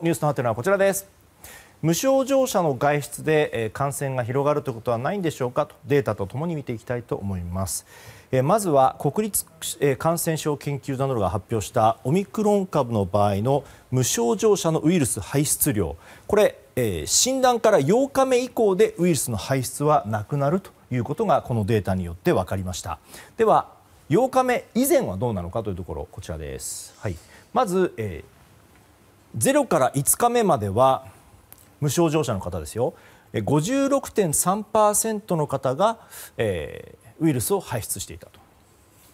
ニュースとなっているのはこちらです無症状者の外出で感染が広がるということはないんでしょうかとデータと共に見ていきたいと思いますまずは国立感染症研究所などが発表したオミクロン株の場合の無症状者のウイルス排出量これ、診断から8日目以降でウイルスの排出はなくなるということがこのデータによって分かりましたでは8日目以前はどうなのかというところこちらです、はい、まず、えー0から5日目までは無症状者の方ですよ56.3％の方が、えー、ウイルスを排出していたと。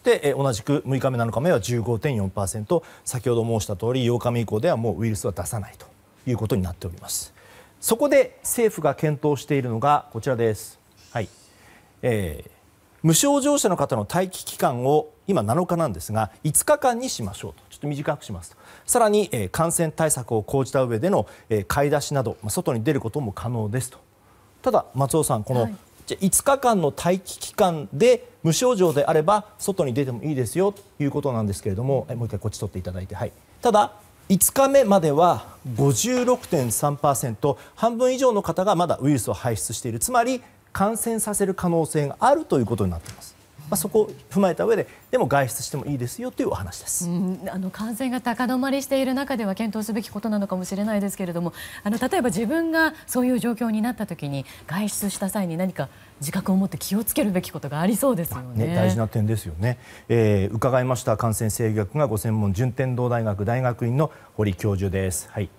で同じく6日目、7日目は15.4％先ほど申したとおり8日目以降ではもうウイルスは出さないということになっておりますそこで政府が検討しているのがこちらです、はいえー、無症状者の方の待機期間を今、7日なんですが5日間にしましょうとちょっと短くしますと更に感染対策を講じたうえでの買い出しなど外に出ることも可能ですとただ、松尾さん5日間の待機期間で無症状であれば外に出てもいいですよということなんですけれどももう1回こっち取っていただいて、はい、ただ、5日目までは56.3％半分以上の方がまだウイルスを排出しているつまり感染させる可能性があるということになっています。まそこを踏まえた上ででも外出してもいいですよというお話です、あの感染が高止まりしている中では検討すべきことなのかもしれないですけれどもあの例えば自分がそういう状況になった時に外出した際に何か自覚を持って気をつけるべきことがありそうですよね。ね大事な点ですよね、えー、伺いました感染制御学がご専門順天堂大学大学院の堀教授です。はい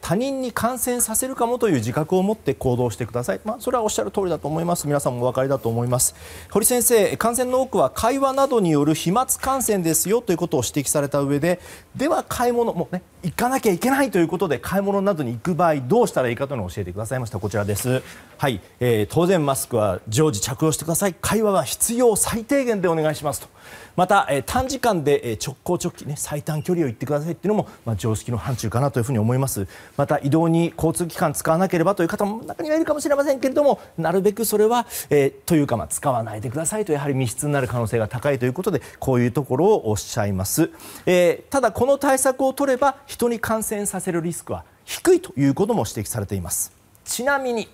他人に感染させるかもという自覚を持って行動してくださいそれはおっしゃるとおりだと思います皆さんもお分かりだと思います堀先生、感染の多くは会話などによる飛沫感染ですよということを指摘されたうえででは、買い物もね行かなきゃいけないということで買い物などに行く場合どうしたらいいかというのを教えてくださいましたこちらです、はいえー、当然、マスクは常時着用してください会話は必要最低限でお願いしますとまた、え短時間で直行直帰ね、最短距離を行ってくださいというのもま常識の範疇かなというに思いますまた、移動に交通機関使わなければという方も中にはいるかもしれませんけれどもなるべくそれは、えというかま使わないでくださいとやはり密室になる可能性が高いということでこういうところをおっしゃいます、えただこの対策を取れば人に感染させるリスクは低いということも指摘されていますちなみに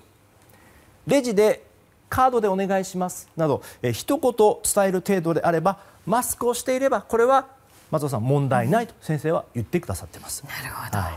レジでカードでお願いしますなど一言伝える程度であればマスクをしていればこれは松尾さん問題ないと先生は言ってくださっています。なるほど、はい